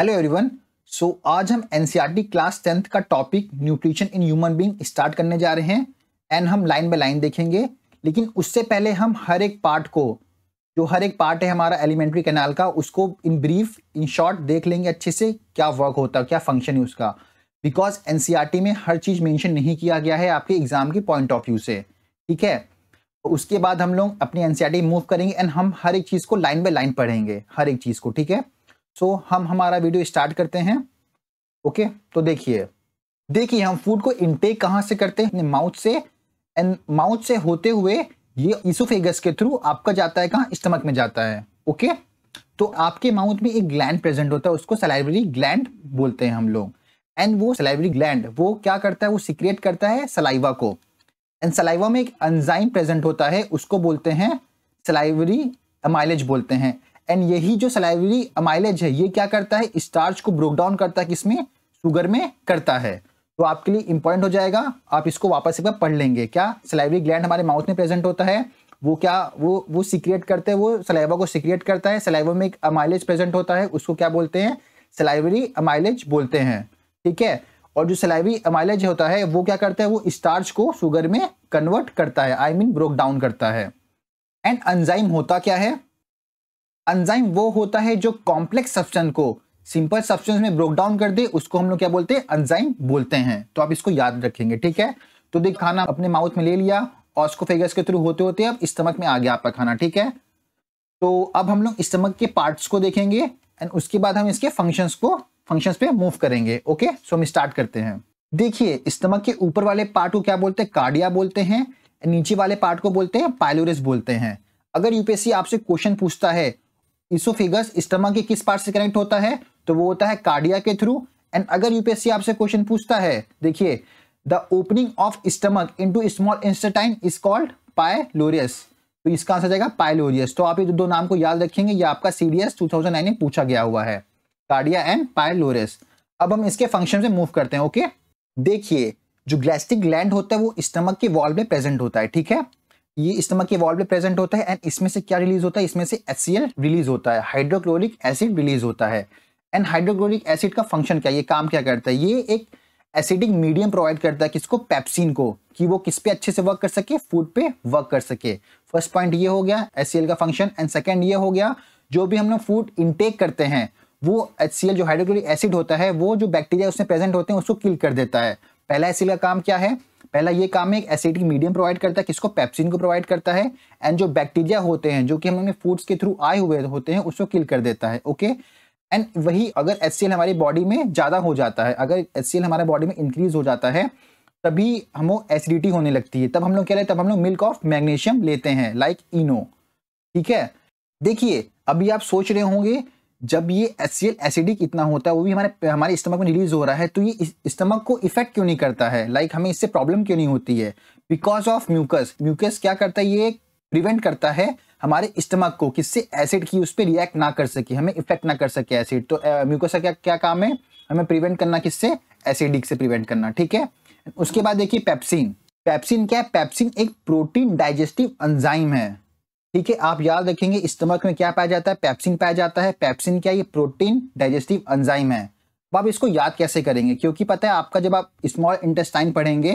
Hello everyone so आज हम NCERT class tenth का topic nutrition in human being start करने जा रहे हैं एंड हम लाइन बाय लाइन देखेंगे लेकिन उससे पहले हम हर एक पार्ट को जो हर एक पार्ट है हमारा एलिमेंट्री कैनाल का उसको इन ब्रीफ इन शॉर्ट देख लेंगे अच्छे से क्या वर्क होता है क्या फंक्शन है उसका बिकॉज एन e में हर चीज़ मैंशन नहीं किया गया है आपके एग्जाम के पॉइंट ऑफ व्यू से ठीक है तो उसके बाद हम लोग अपनी एनसीईआरटी मूव e करेंगे एंड हम हर एक चीज़ को लाइन बाय लाइन पढ़ेंगे हर एक चीज़ को ठीक है सो so, हम हमारा वीडियो स्टार्ट करते हैं ओके okay? तो देखिए देखिए हम फूड को इनटेक कहाँ से करते हैं माउथ से एंड माउथ से होते हुए ये इसोफेगस के थ्रू आपका जाता है कहाँ स्टमक में जाता है ओके okay? तो आपके माउथ में एक ग्लैंड प्रेजेंट होता है उसको सलाइवरी ग्लैंड बोलते हैं हम लोग एंड वो सलाइवरी ग्लैंड वो क्या करता है वो सिक्रिएट करता है सलाइवा को एंड सलाइवा में एक अनजाइम प्रेजेंट होता है उसको बोलते हैं सलाइवरी माइलेज बोलते हैं एंड यही जो सलाइवरी अमाइलेज है ये क्या करता है स्टार्च को ब्रोक डाउन करता है किसमें शुगर में करता है तो आपके लिए इंपॉर्टेंट हो जाएगा आप इसको वापस एक बार पढ़ लेंगे क्या सलाइवरी ग्लैंड हमारे माउथ में प्रेजेंट होता है वो क्या वो वो सिक्रिएट करते हैं वो सलाइवा को सिक्रिएट करता है सलाइवा में एक अमाइलेज प्रेजेंट होता है उसको क्या बोलते हैं सलाइवरी अमाइलेज बोलते हैं ठीक है और जो सलाइवरी अमाइलेज होता है वो क्या करता है वो स्टार्च को शुगर में कन्वर्ट करता है आई मीन ब्रोक डाउन करता है एंड एंजाइम होता क्या है एंजाइम वो होता है जो कॉम्प्लेक्स सब्सटेंस को सिंपल सब्सटेंस में ब्रोक डाउन कर दे उसको हम लोग क्या बोलते हैं एंजाइम बोलते हैं तो आप इसको याद रखेंगे ठीक है तो देख खाना अपने माउथ में ले लिया ऑस्कोफेगस के थ्रू होते होते अब स्टमक में आ गया आपका खाना ठीक है तो अब हम लोग स्टमक के पार्ट्स को देखेंगे एंड उसके बाद हम इसके फंक्शंस को फंक्शंस पे मूव करेंगे ओके सो हम स्टार्ट करते हैं देखिए स्टमक के ऊपर वाले पार्ट को क्या बोलते हैं कार्डिया बोलते हैं नीचे वाले पार्ट को बोलते हैं पायलोरिस बोलते हैं अगर यूपीएससी आपसे क्वेश्चन पूछता है इसोफिगस स्टमक के किस पार्ट से कनेक्ट होता है तो वो होता है कार्डिया के थ्रू एंड अगर यूपीएससी आपसे क्वेश्चन पूछता है देखिए the opening of stomach into small intestine is called pylorus तो इसका आंसर जाएगा पायलोरियस तो आप ये दो नाम को याद रखेंगे ये आपका सीडीएस 2009 में पूछा गया हुआ है कार्डिया एंड पायलोरियस अब हम इसके फंक्शन से मूव करते हैं ओके देखिए जो ग्लैस्टिक ग्लैंड होता है वो स्टमक के वॉल में प्रेजेंट होता है ठीक है ये स्टमक के वॉल पे प्रेजेंट होता है एंड इसमें से क्या रिलीज होता है इसमें से एच रिलीज होता है हाइड्रोक्लोरिक एसिड रिलीज होता है एंड हाइड्रोक्लोरिक एसिड का फंक्शन क्या ये काम क्या करता है ये एक एसिडिक मीडियम प्रोवाइड करता है किसको पेप्सिन को कि वो किस पे अच्छे से वर्क कर सके फूड पे वर्क कर सके फर्स्ट पॉइंट ये हो गया एच का फंक्शन एंड सेकेंड ये हो गया जो भी हम लोग फूड इनटेक करते हैं वो एच जो हाइड्रोक्लोरिक एसिड होता है वो जो बैक्टीरिया उसमें प्रेजेंट होते हैं उसको किल कर देता है पहला एच का काम क्या है पहला ये काम है एक एसिडिक मीडियम प्रोवाइड करता है किसको पेप्सिन को प्रोवाइड करता है एंड जो बैक्टीरिया होते हैं जो कि हम अपने फूड्स के थ्रू आए हुए होते हैं उसको किल कर देता है ओके एंड वही अगर एल हमारी बॉडी में ज़्यादा हो जाता है अगर एल हमारे बॉडी में इंक्रीज हो जाता है तभी हमको एसिडिटी होने लगती है तब हम लोग क्या लेते हैं तब हम लोग मिल्क ऑफ मैग्नीशियम लेते हैं लाइक इनो ठीक है देखिए अभी आप सोच रहे होंगे जब ये एस सी एसिडिक इतना होता है वो भी हमारे हमारे स्टमक में रिलीज हो रहा है तो ये स्टमक को इफेक्ट क्यों नहीं करता है लाइक like हमें इससे प्रॉब्लम क्यों नहीं होती है बिकॉज ऑफ म्यूकस म्यूकस क्या करता है ये प्रिवेंट करता है हमारे स्टमक को किससे एसिड की उस पर रिएक्ट ना कर सके हमें इफेक्ट ना कर सके एसिड तो म्यूकस का क्या क्या काम है हमें प्रिवेंट करना किससे एसिडिक से प्रिवेंट करना ठीक है उसके बाद देखिए पैप्सिन पैप्सिन क्या है पैप्सिन एक प्रोटीन डाइजेस्टिव एंजाइम है ठीक है आप याद रखेंगे स्टमक में क्या पाया जाता है पैप्सिन पाया जाता है पैप्सिन क्या ये प्रोटीन डाइजेस्टिव एंजाइम है अब आप इसको याद कैसे करेंगे क्योंकि पता है आपका जब आप स्मॉल इंटेस्टाइन पढ़ेंगे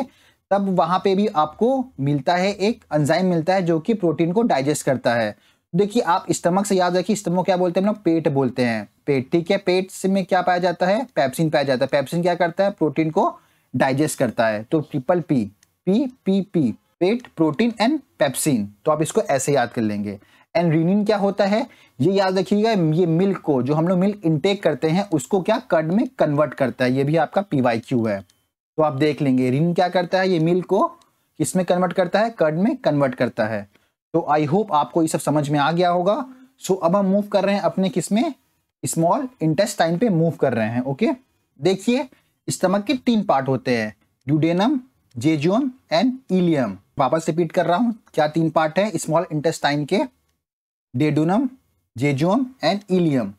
तब वहाँ पे भी आपको मिलता है एक एंजाइम मिलता है जो कि प्रोटीन को डाइजेस्ट करता है देखिए आप स्टमक से याद रखिए स्टमक क्या बोलते हैं हम लोग पेट बोलते हैं पेट ठीक है पेट से में क्या पाया जाता है पैप्सिन पाया जाता है पैप्सिन क्या करता है प्रोटीन को डाइजेस्ट करता है तो triple p p p p पेट प्रोटीन एंड पेप्सिन तो आप इसको ऐसे याद कर लेंगे एंड रीनिन क्या होता है ये याद रखिएगा ये मिल्क को जो हम लोग मिल्क इनटेक करते हैं उसको क्या कर्ड में कन्वर्ट करता है ये भी आपका पीवाई क्यू है तो आप देख लेंगे रिन क्या करता है ये मिल्क को किसमें कन्वर्ट करता है कर्ड में कन्वर्ट करता है तो आई होप आपको ये सब समझ में आ गया होगा सो so, अब हम मूव कर रहे हैं अपने किसमें स्मॉल इंटेस्टाइन पे मूव कर रहे हैं ओके देखिए स्टमक के तीन पार्ट होते हैं ड्यूडेनम जेजियम एंड इलियम वापस रिपीट कर रहा हूँ क्या तीन पार्ट है स्मॉल इंटेस्टाइन के डेडूनम जेजोम एंड इलियम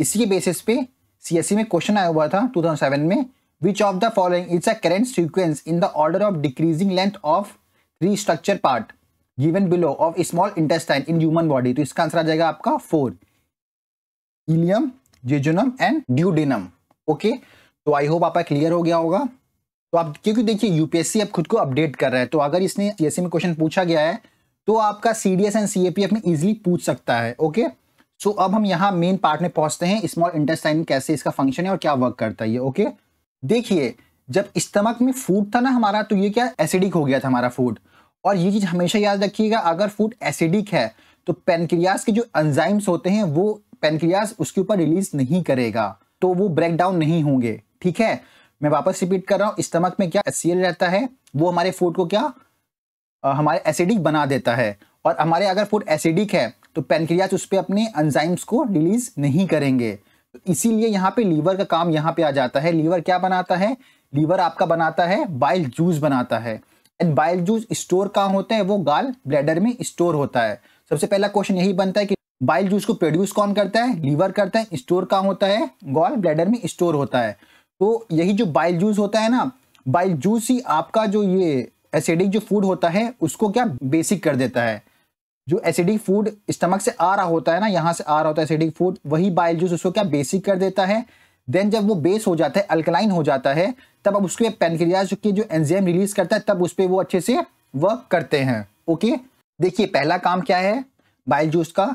इसी बेसिस पे सीएससी e में क्वेश्चन आया हुआ था 2007 में which of the following is a correct sequence in the order of decreasing length of three structure part given below of small intestine in human body तो इसका answer आ जाएगा आपका four ileum jejunum and duodenum okay तो I hope आपका clear हो गया होगा तो आप क्योंकि देखिए यूपीएससी अब खुद को अपडेट कर रहा है तो अगर इसने सीएससी में क्वेश्चन पूछा गया है तो आपका सीडीएस एंड सीएपीएफ में इजीली पूछ सकता है ओके सो so, अब हम यहाँ मेन पार्ट में पहुंचते हैं स्मॉल इंटेस्टाइन कैसे इसका फंक्शन है और क्या वर्क करता है ये ओके देखिए जब स्टमक में फूड था ना हमारा तो ये क्या एसिडिक हो गया था हमारा फूड और ये चीज़ हमेशा याद रखिएगा अगर फूड एसिडिक है तो पेनक्रियास के जो एंजाइम्स होते हैं वो पेनक्रियास उसके ऊपर रिलीज नहीं करेगा तो वो ब्रेक डाउन नहीं होंगे ठीक है मैं वापस रिपीट कर रहा हूँ स्टमक में क्या एच रहता है वो हमारे फूड को क्या हमारे एसिडिक बना देता है और हमारे अगर फूड एसिडिक है तो पेनक्रियाज उस पर अपने एंजाइम्स को रिलीज नहीं करेंगे तो इसीलिए यहाँ पे लीवर का काम यहाँ पे आ जाता है लीवर क्या बनाता है लीवर आपका बनाता है बाइल जूस बनाता है एंड बाइल जूस स्टोर कहाँ होता है वो गाल ब्लैडर में स्टोर होता है सबसे पहला क्वेश्चन यही बनता है कि बाइल जूस को प्रोड्यूस कौन करता है लीवर करता है स्टोर कहाँ होता है गॉल ब्लैडर में स्टोर होता है तो यही जो बाइल जूस होता है ना बाइल जूस ही आपका जो ये एसिडिक जो फूड होता है उसको क्या बेसिक कर देता है जो एसिडिक फूड स्टमक से आ रहा होता है ना यहाँ से आ रहा होता है एसिडिक फूड वही बाइल जूस उसको क्या बेसिक कर देता है देन जब वो बेस हो जाता है अल्कलाइन हो जाता है तब अब उसके पेनक्रियाज के जो एंजाइम रिलीज करता है तब उस पर वो अच्छे से वर्क करते हैं ओके देखिए पहला काम क्या है बाइल जूस का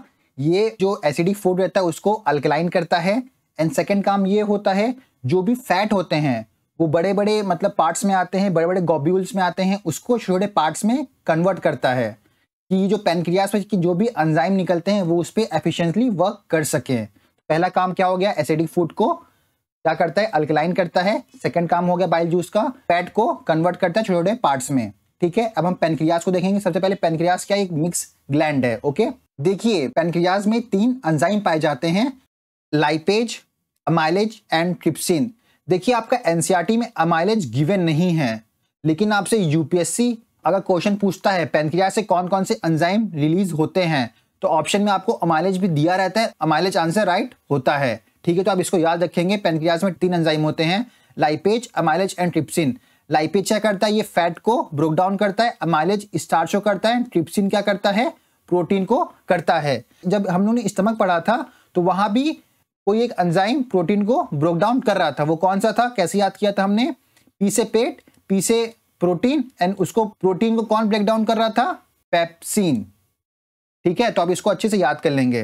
ये जो एसिडिक फूड रहता है उसको अल्कलाइन करता है एंड सेकेंड काम ये होता है जो भी फैट होते हैं वो बड़े बड़े मतलब पार्ट्स में आते हैं बड़े बड़े गॉब्यूल्स में आते हैं उसको छोटे पार्ट्स में कन्वर्ट करता है कि जो पेनक्रियास में जो भी अंजाइम निकलते हैं वो उस पर एफिशेंटली वर्क कर सकें पहला काम क्या हो गया एसिडिक फूड को क्या करता है अल्कलाइन करता है सेकंड काम हो गया बाइल जूस का फैट को कन्वर्ट करता है छोटे छोटे पार्ट्स में ठीक है अब हम पेनक्रियास को देखेंगे सबसे पहले पेनक्रियास क्या एक मिक्स ग्लैंड है ओके देखिए पेनक्रियाज में तीन अंजाइम पाए जाते हैं लाइपेज अमाइलेज एंड ट्रिप्सिन देखिए आपका एनसीईआरटी e में अमाइलेज गिवन नहीं है लेकिन आपसे यूपीएससी अगर क्वेश्चन पूछता है पेनक्रिया से कौन कौन से एंजाइम रिलीज होते हैं तो ऑप्शन में आपको अमाइलेज भी दिया रहता है अमाइलेज आंसर राइट होता है ठीक है तो आप इसको याद रखेंगे पेनक्रियाज में तीन एंजाइम होते हैं lipase amylase and trypsin lipase क्या करता है ये फैट को ब्रोक डाउन करता है अमाइलेज स्टार्च को करता है ट्रिप्सिन क्या करता है प्रोटीन को करता है जब हम लोगों ने स्टमक पढ़ा था तो वहाँ भी कोई एक अंजाइम प्रोटीन को ब्रोक डाउन कर रहा था वो कौन सा था कैसे याद किया था हमने पी से पेट पी से प्रोटीन एंड उसको प्रोटीन को कौन ब्रेक डाउन कर रहा था पेप्सिन ठीक है तो आप इसको अच्छे से याद कर लेंगे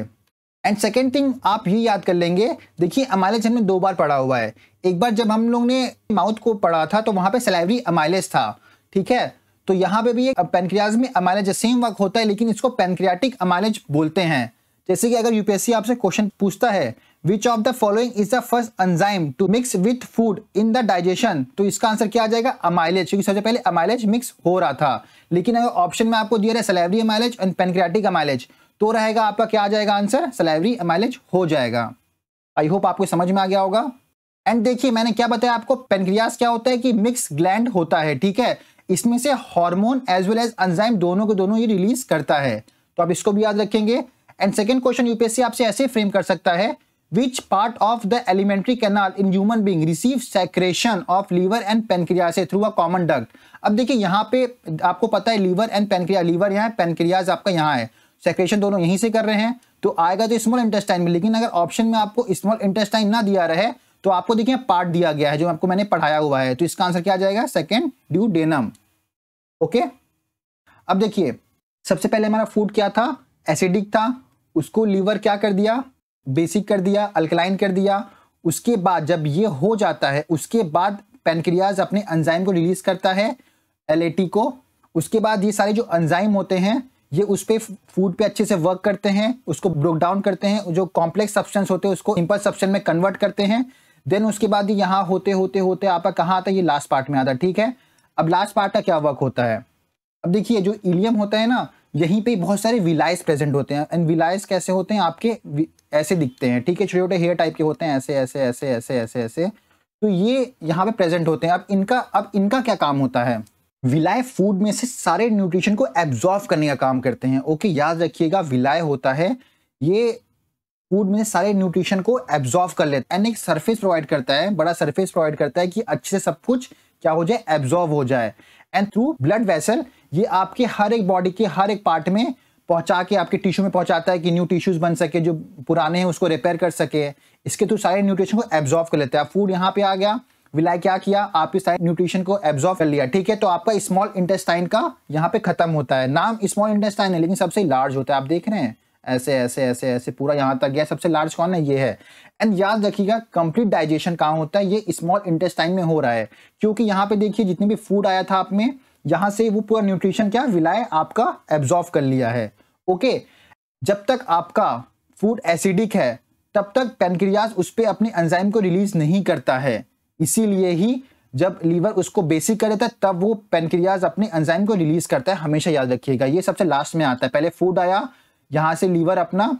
एंड सेकेंड थिंग आप ये याद कर लेंगे देखिए अमाइलेज हमने दो बार पढ़ा हुआ है एक बार जब हम लोग ने माउथ को पढ़ा था तो वहाँ पे सलाइवरी अमाइलेज था ठीक है तो यहाँ पे भी एक पेनक्रियाज में अमाइलेज सेम वर्क होता है लेकिन इसको पेनक्रियाटिक अमाइलेज बोलते हैं जैसे कि अगर यूपीएससी आपसे क्वेश्चन पूछता है which of the following is the first enzyme to mix with food in the digestion तो इसका आंसर क्या आ जाएगा अमाइलेज क्योंकि सबसे पहले अमाइलेज मिक्स हो रहा था लेकिन अगर ऑप्शन में आपको दिया रहा है salivary amylase and pancreatic amylase तो रहेगा आपका क्या आ जाएगा आंसर सलेवरी अमाइलेज हो जाएगा आई होप आपको समझ में आ गया होगा एंड देखिए मैंने क्या बताया आपको पेनक्रियास क्या होता है कि मिक्स ग्लैंड होता है ठीक है इसमें से hormone as well as enzyme दोनों को दोनों ही रिलीज करता है तो आप इसको भी याद रखेंगे एंड सेकेंड क्वेश्चन यूपीएससी आपसे ऐसे फ्रेम कर सकता है which part of the alimentary canal in human being receive secretion of liver and pancreas through a common duct अब देखिए यहाँ पे आपको पता है लीवर एंड पेनक्रिया लीवर यहाँ पेनक्रियाज आपका यहाँ है सेक्रेशन दोनों यहीं से कर रहे हैं तो आएगा तो स्मॉल इंटेस्टाइन में लेकिन अगर ऑप्शन में आपको स्मॉल इंटेस्टाइन ना दिया रहे तो आपको देखिए पार्ट दिया गया है जो आपको मैंने पढ़ाया हुआ है तो इसका आंसर क्या आ जाएगा सेकेंड ड्यू डेनम ओके अब देखिए सबसे पहले हमारा फूड क्या था एसिडिक था उसको लीवर क्या कर दिया बेसिक कर दिया अल्कलाइन कर दिया उसके बाद जब ये हो जाता है उसके बाद पेनक्रियाज अपने एंजाइम को रिलीज करता है एल को उसके बाद ये सारे जो एंजाइम होते हैं ये उस पर फूड पे अच्छे से वर्क करते हैं उसको ब्रोक डाउन करते हैं जो कॉम्प्लेक्स सब्सटेंस होते हैं उसको सिंपल सब्सटेंस में कन्वर्ट करते हैं देन उसके बाद ये यहाँ होते होते होते आपका कहाँ आता है ये लास्ट पार्ट में आता है ठीक है अब लास्ट पार्ट का क्या वर्क होता है अब देखिए जो इलियम होता है ना यहीं पे बहुत सारे विलायस प्रेजेंट होते हैं एंड विलायस कैसे होते हैं आपके ऐसे दिखते हैं ठीक है छोटे छोटे हेयर टाइप के होते हैं ऐसे ऐसे ऐसे ऐसे ऐसे ऐसे तो ये यहाँ पे प्रेजेंट होते हैं अब इनका अब इनका क्या काम होता है विलाय फूड में से सारे न्यूट्रिशन को एब्जॉर्व करने का काम करते हैं ओके याद रखिएगा विलाय होता है ये फूड में सारे न्यूट्रिशन को एब्जॉर्व कर लेता है एंड एक सरफेस प्रोवाइड करता है बड़ा सरफेस प्रोवाइड करता है कि अच्छे से सब कुछ क्या हो जाए एब्जॉर्व हो जाए एंड थ्रू ब्लड वेसल ये आपके हर एक बॉडी के हर एक पार्ट में पहुंचा के आपके टिश्यू में पहुंचाता है कि न्यू टिश्यूज बन सके जो पुराने हैं उसको रिपेयर कर सके इसके थ्रू सारे न्यूट्रिशन को एब्जॉर्व कर लेते हैं फूड यहाँ पे आ गया विलाय क्या किया आपके सारे न्यूट्रिशन को एब्जॉर्व कर लिया ठीक है तो आपका स्मॉल इंटेस्टाइन का यहाँ पे खत्म होता है नाम स्मॉल इंटेस्टाइन है लेकिन सबसे लार्ज होता है आप देख रहे हैं ऐसे ऐसे ऐसे ऐसे पूरा यहाँ तक गया सबसे लार्ज कौन है ये है एंड याद रखिएगा कंप्लीट डाइजेशन कहाँ होता है ये स्मॉल इंटेस्टाइन में हो रहा है क्योंकि यहाँ पे देखिए जितने भी फूड आया था आप में यहाँ से वो पूरा न्यूट्रिशन क्या विलाय आपका एब्जॉर्व कर लिया है ओके जब तक आपका फूड एसिडिक है तब तक पेनक्रियाज उस पर अपने एंजाइम को रिलीज नहीं करता है इसीलिए ही जब लीवर उसको बेसिक कर देता है तब वो पेनक्रियाज अपने एंजाइम को रिलीज करता है हमेशा याद रखिएगा ये सबसे लास्ट में आता है पहले फूड आया यहाँ से लीवर अपना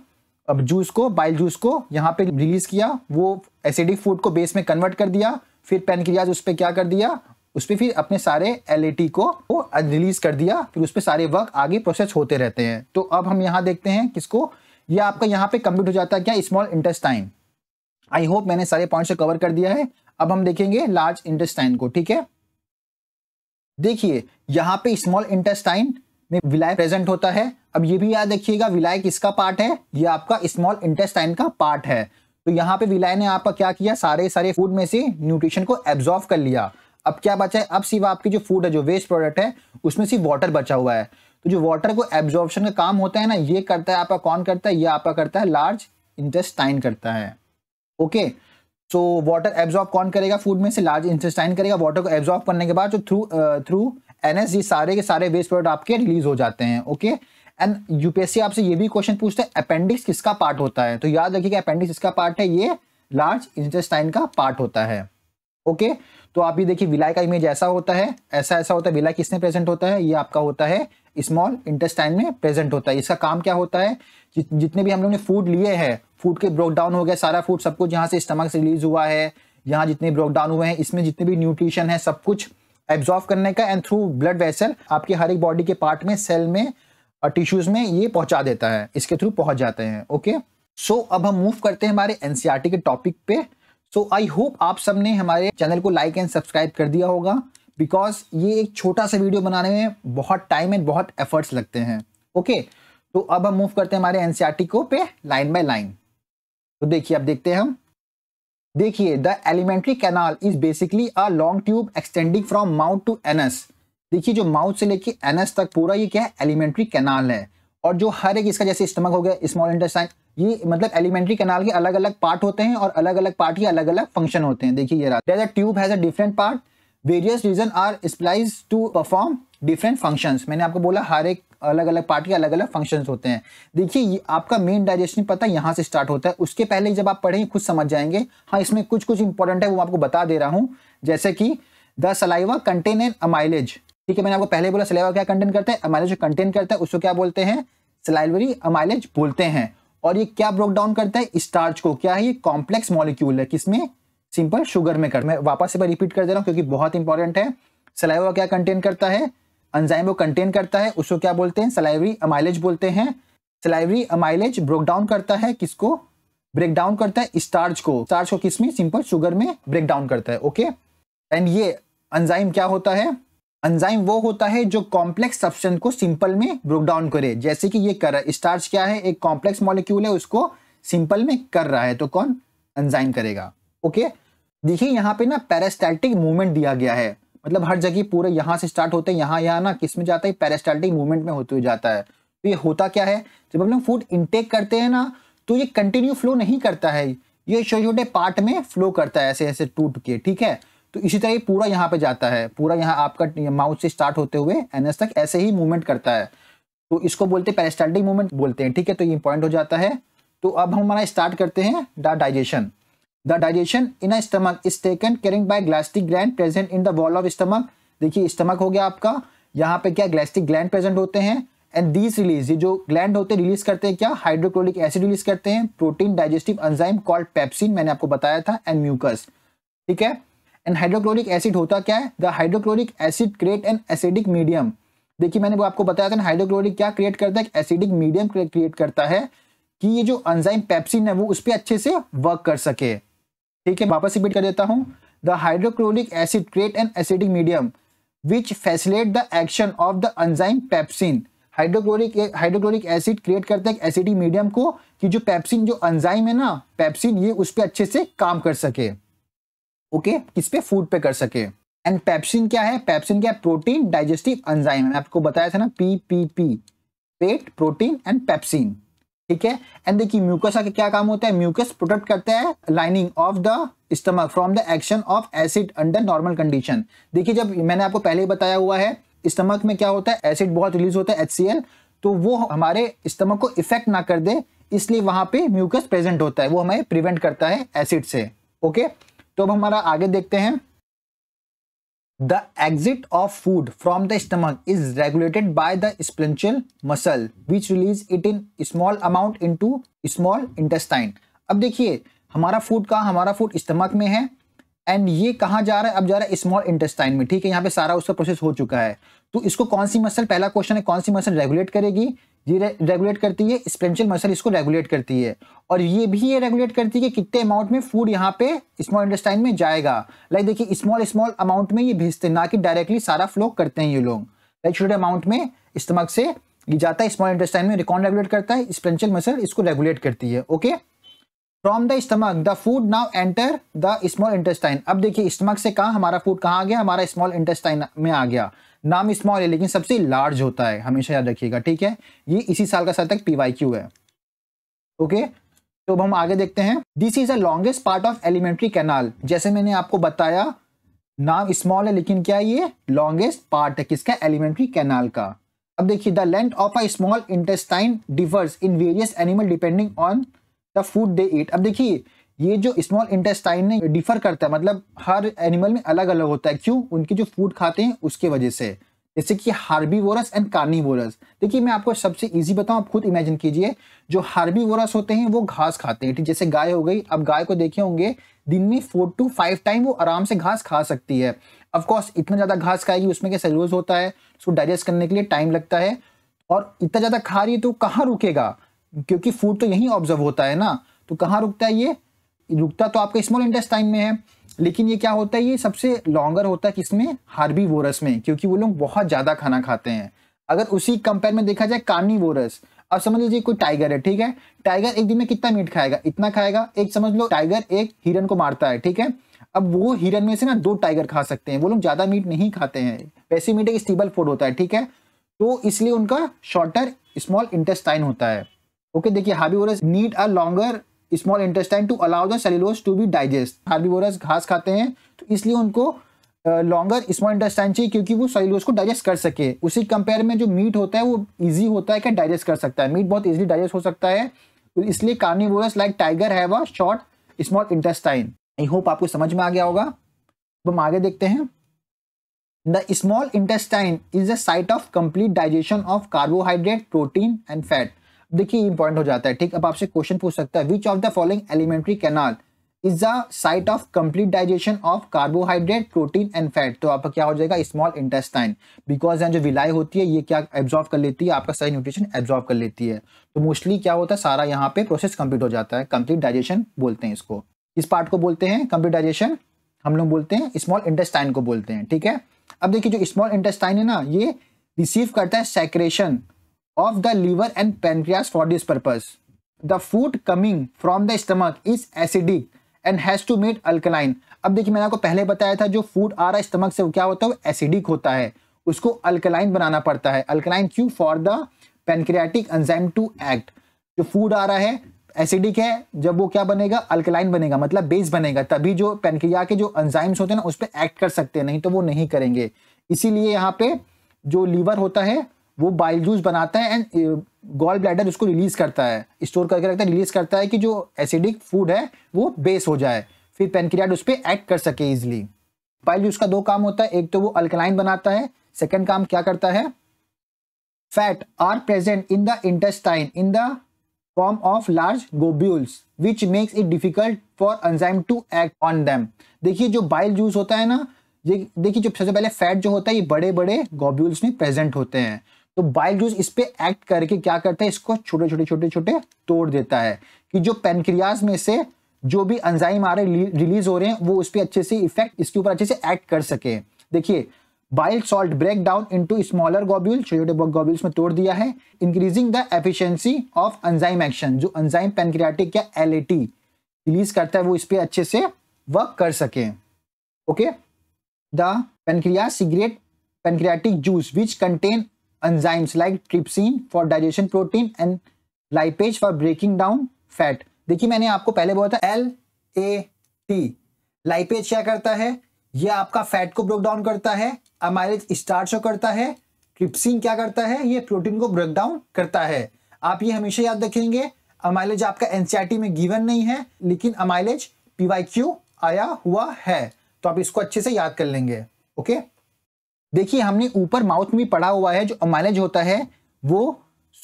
अब जूस को बाइल जूस को यहाँ पे रिलीज किया वो एसिडिक फूड को बेस में कन्वर्ट कर दिया फिर पेनक्रियाज उस पर क्या कर दिया उस पर फिर अपने सारे एल को वो रिलीज कर दिया फिर उस पर सारे वर्क आगे प्रोसेस होते रहते हैं तो अब हम यहाँ देखते हैं किसको ये यह आपका यहाँ पे कंप्लीट हो जाता है क्या स्मॉल इंटेस्टाइन आई होप मैंने सारे पॉइंट से कवर कर दिया है अब हम देखेंगे लार्ज इंटेस्टाइन को ठीक है देखिए यहाँ पे स्मॉल इंटेस्टाइन में विलाय प्रेजेंट होता है अब ये भी याद रखिएगा विलाय किसका पार्ट है ये आपका स्मॉल इंटेस्टाइन का पार्ट है तो यहाँ पे विलाय ने आपका क्या किया सारे सारे फूड में से न्यूट्रिशन को एब्जॉर्व कर लिया अब क्या बचा है अब सिर्फ आपकी जो फूड है जो वेस्ट प्रोडक्ट है उसमें सिर्फ वाटर बचा हुआ है तो जो वाटर को एब्जॉर्प्शन का काम होता है ना ये करता है आपका कौन करता है ये आपका करता है लार्ज इंटेस्टाइन करता है ओके सो वाटर एब्जॉर्ब कौन करेगा फूड में से लार्ज इंटेस्टाइन करेगा वाटर को एब्जॉर्ब करने के बाद जो थ्रू थ्रू uh, एन जी सारे के सारे वेस्ट प्रोडक्ट आपके रिलीज हो जाते हैं ओके एंड यूपीएससी आपसे ये भी क्वेश्चन पूछते हैं अपेंडिक्स किसका पार्ट होता है तो याद रखिए कि अपेंडिक्स किसका पार्ट है ये लार्ज इंटेस्टाइन का पार्ट होता है ओके तो आप ये देखिए विलाय का इमेज ऐसा होता है ऐसा ऐसा होता है विलाय किसने प्रेजेंट होता है ये आपका होता है स्मॉल इंटेस्टाइन में प्रेजेंट होता है इसका काम क्या होता है जितने भी हम लोग ने फूड लिए है फूड के ब्रोक डाउन हो गया सारा फूड सब कुछ यहाँ से स्टमक से रिलीज हुआ है यहाँ जितने ब्रोक डाउन हुए हैं इसमें जितने भी न्यूट्रिशन है सब कुछ एब्जॉर्व करने का एंड थ्रू ब्लड वेसल आपके हर एक बॉडी के पार्ट में सेल में टिश्यूज में ये पहुंचा देता है इसके थ्रू पहुंच जाते हैं ओके सो so, अब हम मूव करते हैं हमारे एनसीआरटी e के टॉपिक पे सो आई होप आप सब ने हमारे चैनल को लाइक एंड सब्सक्राइब कर दिया होगा बिकॉज ये एक छोटा सा वीडियो बनाने में बहुत टाइम एंड बहुत एफर्ट्स लगते हैं ओके okay? तो अब हम मूव करते हैं हमारे एनसीआरटी e को पे लाइन बाय लाइन तो देखिए अब देखते हैं हम देखिए the alimentary canal is basically a long tube extending from mouth to anus देखिए जो माउथ से लेके एनस तक पूरा ये क्या है एलिमेंट्री कैनाल है और जो हर एक इसका जैसे स्टमक हो गया स्मॉल इंटेस्टाइन ये मतलब एलिमेंट्री कैनाल के अलग अलग पार्ट होते हैं और अलग अलग पार्ट के अलग अलग फंक्शन होते हैं देखिए ये tube has a different part various region are specialised to perform different functions मैंने आपको बोला हर एक अलग अलग पार्ट के अलग अलग फंक्शन होते हैं देखिए आपका मेन डाइजेशन पता है यहाँ से स्टार्ट होता है उसके पहले जब आप पढ़ेंगे खुद समझ जाएंगे हाँ इसमें कुछ कुछ इंपॉर्टेंट है वो आपको बता दे रहा हूँ जैसे कि the saliva contain an amylase ठीक है मैंने आपको पहले बोला सलाइवा क्या कंटेन करता है अमाइलेज कंटेन करता है उसको क्या बोलते हैं सलाइवरी अमाइलेज बोलते हैं और ये क्या ब्रोक डाउन करता है स्टार्च को क्या है ये कॉम्प्लेक्स मॉलिक्यूल है किसमें सिंपल शुगर में कर मैं वापस से मैं रिपीट कर दे रहा हूँ क्योंकि बहुत इंपॉर्टेंट है सलाइवा क्या कंटेन करता है एंजाइम को कंटेन करता है उसको क्या बोलते हैं सलाइवरी अमाइलेज बोलते हैं सलाइवरी अमाइलेज ब्रोक डाउन करता है किसको ब्रेक डाउन करता है स्टार्च को स्टार्च को किसमें सिंपल शुगर में ब्रेक डाउन करता है ओके एंड ये एंजाइम क्या होता है एंजाइम वो होता है जो कॉम्प्लेक्स सब्सटेंस को सिंपल में ब्रोक डाउन करे जैसे कि ये कर रहा है स्टार्च क्या है एक कॉम्प्लेक्स मॉलिक्यूल है उसको सिंपल में कर रहा है तो कौन एंजाइम करेगा ओके देखिए यहाँ पे ना पैरास्टैटिक मूवमेंट दिया गया है मतलब हर जगह पूरे यहाँ से स्टार्ट होते हैं यहाँ यहाँ ना किस में जाता है पैरास्टाल्टिक मूवमेंट में होते जाता है तो ये होता क्या है जब हम लोग फूड इनटेक करते हैं ना तो ये कंटिन्यू फ्लो नहीं करता है ये छोटे छोटे पार्ट में फ्लो करता है ऐसे ऐसे टूट के ठीक है तो इसी तरह ये पूरा यहाँ पे जाता है पूरा यहाँ आपका माउथ से स्टार्ट होते हुए एनएस तक ऐसे ही मूवमेंट करता है तो इसको बोलते हैं पैरास्टाल्टिक मूवमेंट बोलते हैं ठीक है तो ये इंपॉर्टेंट हो जाता है तो अब हम हमारा स्टार्ट करते हैं digestion The digestion in a stomach is taken caring by glastic gland present in the wall of stomach. देखिए stomach हो गया आपका यहाँ पे क्या glastic gland present होते हैं एंड दीज रिलीज ये जो ग्लैंड होते हैं रिलीज करते हैं क्या हाइड्रोक्लोरिक एसिड रिलीज करते हैं protein digestive enzyme called pepsin मैंने आपको बताया था एंड म्यूकस ठीक है एंड हाइड्रोक्लोरिक एसिड होता क्या है the hydrochloric acid create an acidic medium देखिए मैंने वो आपको बताया था हाइड्रोक्लोरिक क्या क्रिएट करता है एसिडिक मीडियम क्रिएट करता है कि ये जो एंजाइम पेप्सिन है वो उस पर अच्छे से वर्क कर सके ठीक है वापस रिपीट कर देता हूँ the hydrochloric acid create an acidic medium which facilitate the action of the enzyme pepsin hydrochloric hydrochloric acid create करता है एसिडिक मीडियम को कि जो पेप्सिन जो एंजाइम है ना पेप्सिन ये उस पर अच्छे से काम कर सके ओके okay? किस पे फूड पे कर सके एंड पेप्सिन क्या है पेप्सिन क्या है प्रोटीन डाइजेस्टिव एंजाइम आपको बताया था ना पी पी पी पेट प्रोटीन एंड पेप्सिन ठीक है एंड देखिए म्यूकस का क्या काम होता है म्यूकस प्रोटेक्ट करता है lining of the stomach from the action of acid under normal condition देखिए जब मैंने आपको पहले बताया हुआ है स्टमक में क्या होता है एसिड बहुत रिलीज होता है एच तो वो हमारे स्टमक को इफेक्ट ना कर दे इसलिए वहां पे म्यूकस प्रेजेंट होता है वो हमें प्रिवेंट करता है एसिड से ओके तो अब हमारा आगे देखते हैं the exit of food from the stomach is regulated by the sphincter muscle which release it in small amount into small intestine अब देखिए हमारा फूड कहाँ हमारा फूड स्टमक में है एंड ये कहाँ जा रहा है अब जा रहा है स्मॉल इंटेस्टाइन में ठीक है यहाँ पे सारा उसका प्रोसेस हो चुका है तो इसको कौन सी मसल पहला क्वेश्चन है कौन सी मसल रेगुलेट करेगी ये रेगुलेट करती है स्प्रेंचल मसल इसको रेगुलेट करती है और ये भी ये रेगुलेट करती है कि कितने अमाउंट में फूड यहाँ पे स्मॉल इंडस्टाइन में जाएगा लाइक देखिए स्मॉल स्मॉल अमाउंट में ये भेजते हैं ना कि डायरेक्टली सारा फ्लो करते हैं ये लोग लाइक छोटे अमाउंट में स्टमक से ये जाता है स्मॉल इंडस्टाइन में रिकॉन रेगुलेट करता है स्प्रेंचल मसल इसको रेगुलेट करती है okay from the stomach the food now enter the small intestine अब देखिए स्टमक से कहा हमारा फूड कहाँ आ गया हमारा स्मॉल इंटेस्टाइन में आ गया नाम स्मॉल है लेकिन सबसे लार्ज होता है हमेशा याद रखिएगा ठीक है ये इसी साल का पी वाई क्यू है ओके तो अब हम आगे देखते हैं this is a longest part of alimentary canal जैसे मैंने आपको बताया नाम स्मॉल है लेकिन क्या ये लॉन्गेस्ट पार्ट है किसका एलिमेंट्री कैनाल का अब देखिए the length of a small intestine differs in various animal depending on the food they eat अब देखिए ये जो स्मॉल इंटेस्टाइन है डिफर करता है मतलब हर एनिमल में अलग अलग होता है क्यों उनकी जो फूड खाते हैं उसके वजह से जैसे कि वोरस एंड कार्निवोरस देखिए मैं आपको सबसे इजी बताऊं आप खुद इमेजिन कीजिए जो वोरस होते हैं वो घास खाते हैं ठीक जैसे गाय हो गई अब गाय को देखे होंगे दिन में फोर टू फाइव टाइम वो आराम से घास खा सकती है अफकोर्स इतना ज़्यादा घास खाएगी उसमें क्या सेलूज होता है उसको डाइजेस्ट करने के लिए टाइम लगता है और इतना ज़्यादा खा रही है तो कहाँ रुकेगा क्योंकि फूड तो यहीं ऑब्जर्व होता है ना तो कहाँ रुकता है ये रुकता तो आपका स्मॉल इंटेस्टाइन में है लेकिन ये क्या होता है ये सबसे लॉन्गर होता है किसमें हार्बी वोरस में क्योंकि वो लोग बहुत ज़्यादा खाना खाते हैं अगर उसी कंपेयर में देखा जाए कानी वोरस अब समझ लीजिए कोई टाइगर है ठीक है टाइगर एक दिन में कितना मीट खाएगा इतना खाएगा एक समझ लो टाइगर एक हिरन को मारता है ठीक है अब वो हिरन में से ना दो टाइगर खा सकते हैं वो लोग ज़्यादा मीट नहीं खाते हैं वैसे मीट एक स्टेबल फूड होता है ठीक है तो इसलिए उनका शॉर्टर स्मॉल इंटेस्टाइन होता है ओके देखिए herbivores need a longer small intestine to allow the to be digest herbivores घास खाते हैं तो इसलिए उनको लॉन्गर स्मॉल इंटेस्टाइन चाहिए क्योंकि वो सेलुलोज को डाइजेस्ट कर सके उसी कंपेयर में जो मीट होता है वो ईजी होता है क्या डाइजेस्ट कर सकता है मीट बहुत ईजिली डाइजेस्ट हो सकता है तो इसलिए कार्निवोरस लाइक टाइगर है वह short small intestine I hope आपको समझ में आ गया होगा अब हम आगे देखते हैं the small intestine is the site of complete digestion of carbohydrate protein and fat देखिए इंपॉर्टेंट हो जाता है ठीक अब आपसे क्वेश्चन पूछ सकता है which of the following alimentary canal is the site of complete digestion of carbohydrate protein and fat तो आपका क्या हो जाएगा स्मॉल इंटेस्टाइन बिकॉज यहाँ जो विलाई होती है ये क्या एब्जॉर्व कर लेती है आपका सही न्यूट्रिशन एब्जॉर्व कर लेती है तो मोस्टली क्या होता है सारा यहाँ पे प्रोसेस कंप्लीट हो जाता है कंप्लीट डाइजेशन बोलते हैं इसको इस पार्ट को बोलते हैं कंप्लीट डाइजेशन हम लोग बोलते हैं स्मॉल इंटेस्टाइन को बोलते हैं ठीक है अब देखिए जो स्मॉल इंटेस्टाइन है ना ये रिसीव करता है secretion of the liver and pancreas for this purpose. The food coming from the stomach is acidic and has to made alkaline अब देखिए मैंने आपको पहले बताया था जो फूड आ रहा है स्टमक से वो क्या होता है एसिडिक होता है उसको अल्कलाइन बनाना पड़ता है अल्कलाइन क्यू for the pancreatic enzyme to act जो फूड आ रहा है एसिडिक है जब वो क्या बनेगा अल्कलाइन बनेगा मतलब बेस बनेगा तभी जो पेनक्रिया के जो एंजाइम्स होते हैं ना उस पर एक्ट कर सकते हैं नहीं तो वो नहीं करेंगे इसीलिए यहाँ पे जो लीवर होता है वो बाइल जूस बनाता है एंड गॉल ब्लैडर उसको रिलीज़ करता है स्टोर करके रखता है रिलीज़ करता है कि जो एसिडिक फूड है वो बेस हो जाए फिर पेनक्रियाड उस पर एक्ट कर सके ईजिली बाइल जूस का दो काम होता है एक तो वो अल्कलाइन बनाता है सेकेंड काम क्या करता है fat are present in the intestine in the form of large globules which makes it difficult for enzyme to act on them देखिए जो बाइल जूस होता है ना ये देखिए जो सबसे पहले फैट जो होता है ये बड़े बड़े गोब्यूल्स में प्रेजेंट होते हैं तो बाइल जूस इस पे एक्ट करके क्या करता है इसको छोटे छोटे छोटे छोटे तोड़ देता है कि जो पेनक्रियाज में से जो भी अंजाइम आ रहे रिलीज हो रहे हैं वो उस पर अच्छे से इफेक्ट इसके ऊपर अच्छे से एक्ट कर सके देखिए bile salt break down into smaller globule छोटे छोटे गोब्यूल्स में तोड़ दिया है increasing the efficiency of enzyme action जो एंजाइम पेनक्रियाटिक या एल रिलीज करता है वो इस पर अच्छे से वर्क कर सके okay the pancreas secrete pancreatic juice which contain enzymes like trypsin for digestion protein and lipase for breaking down fat देखिए मैंने आपको पहले बोला था एल ए टी लाइपेज क्या करता है ये आपका फैट को ब्रेक डाउन करता है अमाइलेज स्टार्च को करता है ट्रिप्सिन क्या करता है ये प्रोटीन को ब्रेक डाउन करता है आप ये हमेशा याद रखेंगे अमाइलेज आपका एनसीआरटी e में गिवन नहीं है लेकिन अमाइलेज पीवाईक्यू आया हुआ है तो आप इसको अच्छे से याद कर लेंगे ओके okay? देखिए हमने ऊपर माउथ में पड़ा हुआ है जो अमाइलेज होता है वो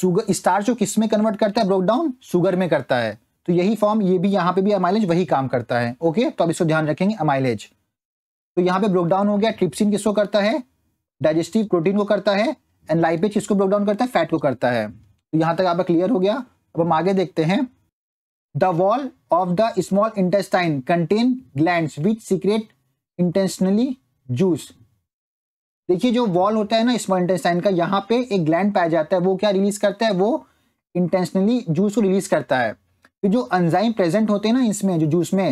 सुगर स्टार्च जो किस में कन्वर्ट करता है ब्रोकडाउन शुगर में करता है तो यही फॉर्म ये भी यहाँ पे भी अमाइलेज वही काम करता है ओके तो अब इसको ध्यान रखेंगे अमाइलेज तो यहाँ पे ब्रोकडाउन हो गया ट्रिप्सिन किसको करता है डाइजेस्टिव प्रोटीन को करता है एंड लाइपेज किसको ब्रोकडाउन करता है फैट को करता है तो यहाँ तक आपका क्लियर हो गया अब हम आगे देखते हैं the wall of the small intestine contain gland which secrete intestinal juice देखिए जो वॉल होता है ना स्मॉल इंटेस्टाइन का यहाँ पे एक ग्लैंड पाया जाता है वो क्या रिलीज करता है वो इंटेंशनली जूस को रिलीज करता है तो जो अंजाइम प्रेजेंट होते हैं ना इसमें जो जूस में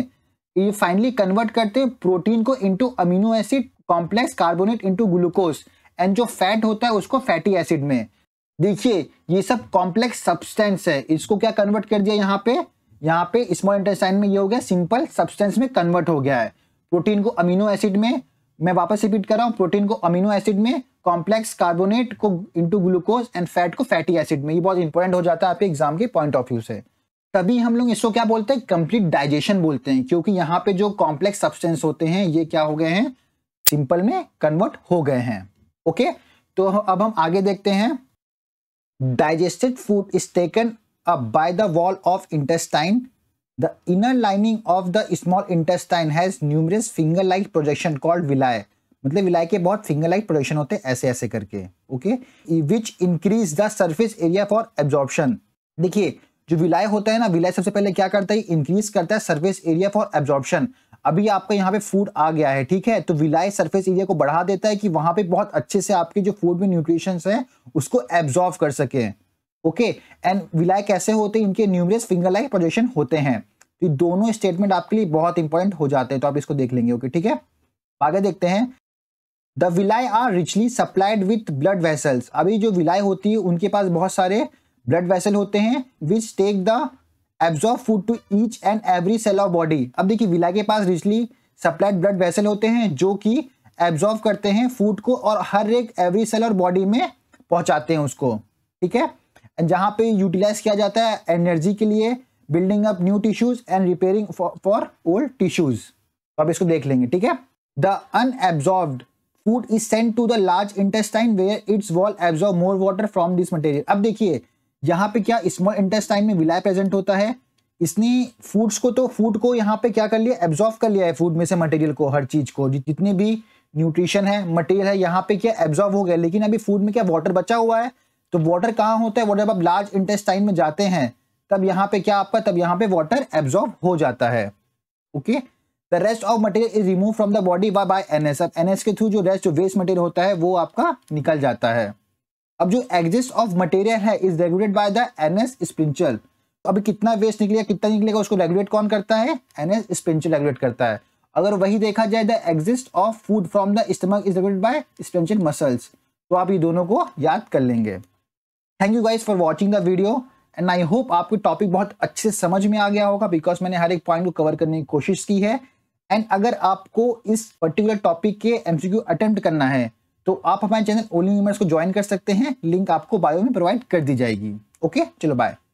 ये फाइनली कन्वर्ट करते हैं प्रोटीन को into amino acid complex carbohydrate into glucose and जो फैट होता है उसको फैटी एसिड में देखिए ये सब कॉम्प्लेक्स सब्सटेंस है इसको क्या कन्वर्ट कर दिया यहाँ पे यहाँ पे स्मॉल इंटेस्टाइन में ये हो गया सिंपल सब्सटेंस में कन्वर्ट हो गया है प्रोटीन को अमीनो एसिड में मैं वापस रिपीट कर रहा हूँ प्रोटीन को अमीनो एसिड में कॉम्प्लेक्स कार्बोनेट को इंटू ग्लूकोज एंड फैट को फैटी एसिड में ये बहुत इंपॉर्टेंट हो जाता है आपके एग्जाम के पॉइंट ऑफ व्यू से तभी हम लोग इसको क्या बोलते हैं कंप्लीट डाइजेशन बोलते हैं क्योंकि यहाँ पे जो कॉम्प्लेक्स सब्सटेंस होते हैं ये क्या हो गए हैं सिंपल में कन्वर्ट हो गए हैं ओके तो अब हम आगे देखते हैं digested food is taken up by the wall of intestine the inner lining of the small intestine has numerous finger like projection called villi मतलब विलाय के बहुत फिंगर लाइक प्रोजेक्शन होते हैं ऐसे ऐसे करके okay which increase the surface area for absorption देखिए जो विलाय होता है ना विलाय सबसे पहले क्या करता है इंक्रीज करता है सर्फेस एरिया फॉर एब्जॉर्प्शन अभी आपका यहाँ पे फूड आ गया है ठीक है तो विलाय सरफेस एरिया को बढ़ा देता है कि वहां पे बहुत अच्छे से आपके जो फूड में न्यूट्रिशंस है उसको एब्जॉर्व कर सके ओके एंड विलाय कैसे होते हैं इनके न्यूमरियस फिंगर लाइक प्रोजेक्शन होते हैं तो दोनों स्टेटमेंट आपके लिए बहुत इंपॉर्टेंट हो जाते हैं तो आप इसको देख लेंगे ओके ठीक है आगे देखते हैं the villi are richly supplied with blood vessels अभी जो विलाय होती है उनके पास बहुत सारे ब्लड वेसल होते हैं which take the absorb food to each and every cell of body अब देखिए विलाय के पास रिचली सप्लाइड ब्लड वेसल होते हैं जो कि एब्जॉर्व करते हैं फूड को और हर एक एवरी सेल और बॉडी में पहुंचाते हैं उसको ठीक है जहाँ पे यूटिलाइज किया जाता है एनर्जी के लिए building up new tissues and repairing for old tissues आप इसको देख लेंगे ठीक है the unabsorb food is sent to the large intestine where its wall absorb more water from this material अब देखिए यहाँ पे क्या स्मॉल इंटेस्टाइन में विलाय प्रेजेंट होता है इसने फूड्स को तो फूड को यहाँ पे क्या कर लिया एब्जॉर्व कर लिया है फूड में से मटेरियल को हर चीज को जितने भी न्यूट्रिशन है मटेरियल है यहाँ पे क्या एब्जॉर्व हो गया लेकिन अभी फूड में क्या वाटर बचा हुआ है तो वाटर कहाँ होता है वाटर जब आप लार्ज इंटेस्टाइन में जाते हैं तब यहाँ पे क्या आपका तब यहाँ पे वाटर एब्जॉर्ब हो जाता है okay the rest of material is remove from the body by by anus अब एनएस के थ्रू जो रेस्ट जो वेस्ट मटेरियल होता है वो आपका निकल जाता है अब जो एग्जिस्ट ऑफ मटेरियल है इज रेगुलेट बाय द एस स्प्रिंचल तो अभी कितना वेस्ट निकलेगा कितना निकलेगा उसको रेगुलेट कौन करता है एनएस स्प्रिंचल रेगुलेट करता है अगर वही देखा जाए the exit of food from the stomach is regulate by sphincter muscles तो आप ये दोनों को याद कर लेंगे thank you guys for watching the video and I hope आपको टॉपिक बहुत अच्छे से समझ में आ गया होगा बिकॉज मैंने हर एक पॉइंट को कवर करने की कोशिश की है एंड अगर आपको इस पर्टिकुलर टॉपिक के एमसीक्यू अटेम्प्ट करना है तो आप हमारे चैनल ओनली यूमर्स को ज्वाइन कर सकते हैं लिंक आपको बायो में प्रोवाइड कर दी जाएगी ओके चलो बाय